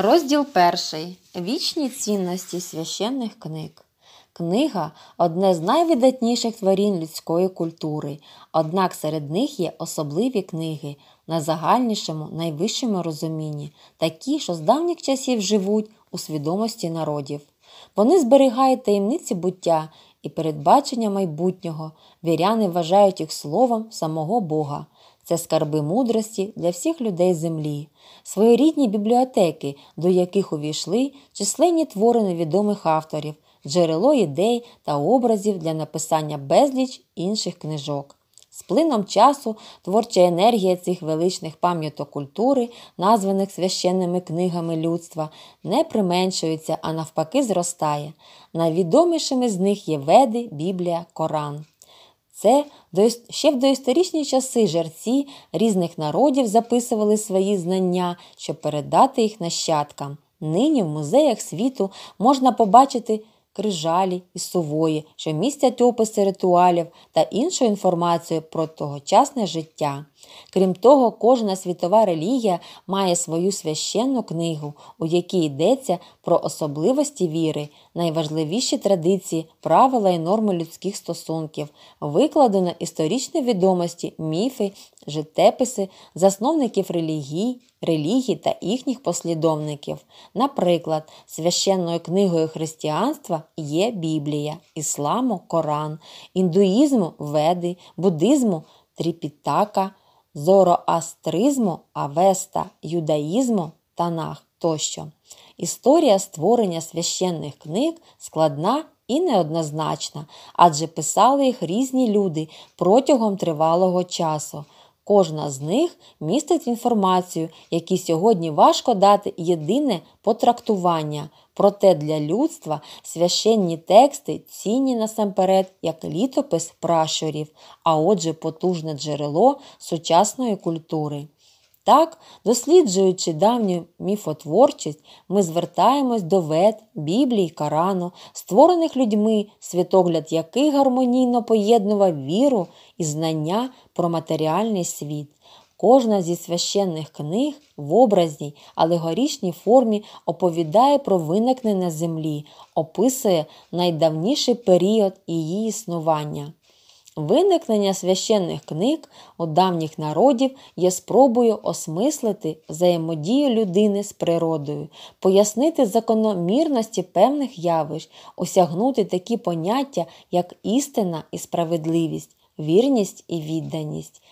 Розділ перший. Вічні цінності священних книг. Книга одне з найвидатніших творінь людської культури, однак серед них є особливі книги на загальнішому, найвищому розумінні, такі, що з давніх часів живуть у свідомості народів. Вони зберігають таємниці буття і передбачення майбутнього, віряни вважають їх словом самого Бога це скарби мудрості для всіх людей землі, своєрідні бібліотеки, до яких увійшли численні твори невідомих авторів, джерело ідей та образів для написання безліч інших книжок. З плином часу творча енергія цих величних пам'яток культури, названих священними книгами людства, не применшується, а навпаки, зростає. Найвідомішими з них є Веди, Біблія, Коран. Це ще в доісторичні часи жерці різних народів записували свої знання, щоб передати їх нащадкам. Нині в музеях світу можна побачити крижалі і сувої, що містять описи ритуалів та іншу інформацію про тогочасне життя. Крім того, кожна світова релігія має свою священну книгу, у якій йдеться про особливості віри, найважливіші традиції, правила і норми людських стосунків, викладено історичні відомості, міфи, життєписи, засновників релігій, релігій та їхніх послідовників. Наприклад, священною книгою християнства є Біблія, ісламу Коран, індуїзму веди, буддизму тріпітака зороастризму, авеста, юдаїзму, танах тощо. Історія створення священних книг складна і неоднозначна, адже писали їх різні люди протягом тривалого часу. Кожна з них містить інформацію, якій сьогодні важко дати єдине потрактування. Проте для людства священні тексти цінні насамперед як літопис пращурів, а отже, потужне джерело сучасної культури. Так, досліджуючи давню міфотворчість, ми звертаємось до вет, Біблії, Карану, створених людьми, світогляд яких гармонійно поєднував віру і знання про матеріальний світ. Кожна зі священних книг в образній, алегорічній формі оповідає про виникнення землі, описує найдавніший період її існування. Виникнення священних книг у давніх народів є спробою осмислити взаємодію людини з природою, пояснити закономірності певних явищ, осягнути такі поняття, як істина і справедливість, вірність і відданість,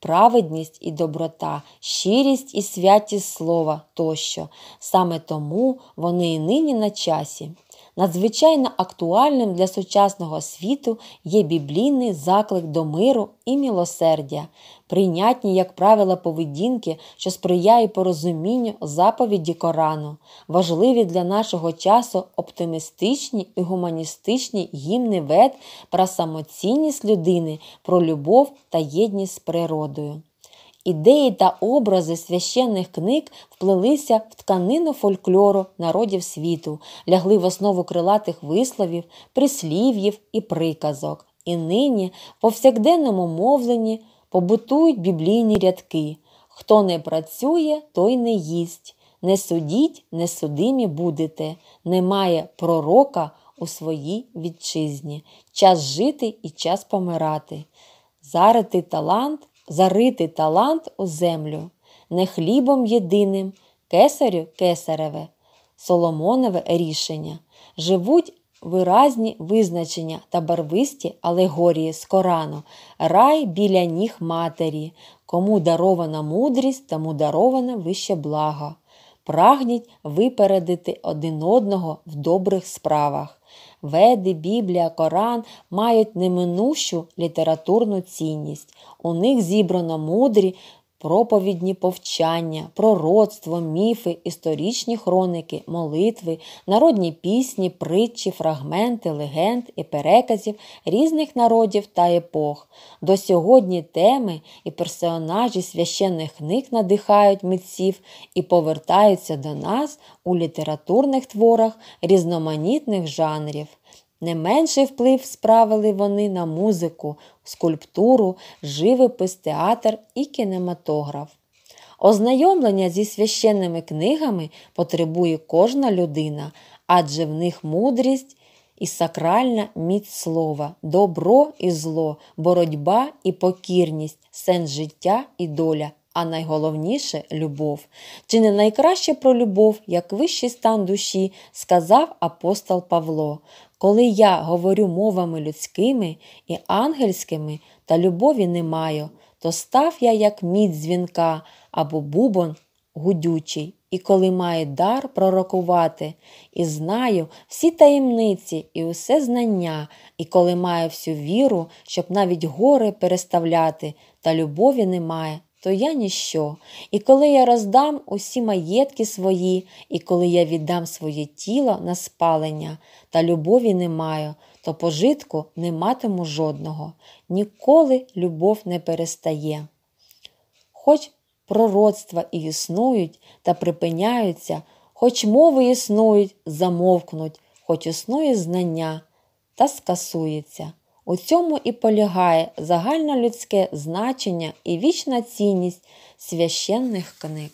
праведність і доброта, щирість і святість слова тощо. Саме тому вони і нині на часі. Надзвичайно актуальним для сучасного світу є біблійний заклик до миру і мілосердя, прийнятні, як правило, поведінки, що сприяє порозумінню заповіді Корану, важливі для нашого часу оптимістичні і гуманістичні гімни вет про самоцінність людини, про любов та єдність з природою. Ідеї та образи священних книг вплилися в тканину фольклору народів світу, лягли в основу крилатих висловів, прислів'їв і приказок. І нині в повсякденному мовленні побутують біблійні рядки: хто не працює, той не їсть, не судіть, не судимі будете, немає пророка у своїй вітчизні, час жити і час помирати. Заритий талант зарити талант у землю, не хлібом єдиним, кесарю кесареве, Соломонове рішення, живуть виразні визначення та барвисті алегорії з Корану, рай біля ніг матері, кому дарована мудрість, тому дарована вище благо. Прагніть випередити один одного в добрих справах. Веди, Біблія, Коран мають неминущу літературну цінність. У них зібрано мудрі проповідні повчання, пророцтво, міфи, історичні хроники, молитви, народні пісні, притчі, фрагменти, легенд і переказів різних народів та епох. До сьогодні теми і персонажі священних книг надихають митців і повертаються до нас у літературних творах різноманітних жанрів. Не менший вплив справили вони на музику, скульптуру, живопис, театр і кінематограф. Ознайомлення зі священними книгами потребує кожна людина, адже в них мудрість і сакральна міць слова, добро і зло, боротьба і покірність, сенс життя і доля, а найголовніше любов. Чи не найкраще про любов, як вищий стан душі, сказав апостол Павло. Коли я говорю мовами людськими і ангельськими та любові не маю, то став я як мідь дзвінка або бубон гудючий, і коли маю дар пророкувати, і знаю всі таємниці і усе знання, і коли маю всю віру, щоб навіть гори переставляти, та любові немає, то я ніщо, і коли я роздам усі маєтки свої, і коли я віддам своє тіло на спалення, та любові не маю, то пожитку не матиму жодного. Ніколи любов не перестає. Хоч пророцтва і існують та припиняються, хоч мови існують, замовкнуть, хоч існує знання та скасується. У цьому і полягає загальнолюдське значення і вічна цінність священних книг.